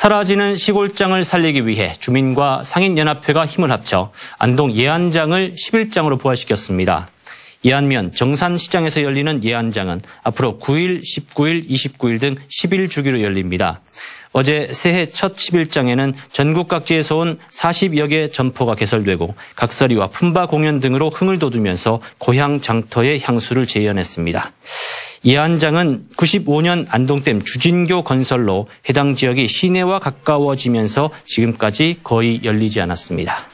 사라지는 시골장을 살리기 위해 주민과 상인연합회가 힘을 합쳐 안동 예안장을 11장으로 부활시켰습니다. 예안면 정산시장에서 열리는 예안장은 앞으로 9일, 19일, 29일 등 10일 주기로 열립니다. 어제 새해 첫 11장에는 전국 각지에서 온 40여 개 점포가 개설되고 각설이와 품바 공연 등으로 흥을 돋우면서 고향 장터의 향수를 재현했습니다. 이한장은 95년 안동댐 주진교 건설로 해당 지역이 시내와 가까워지면서 지금까지 거의 열리지 않았습니다.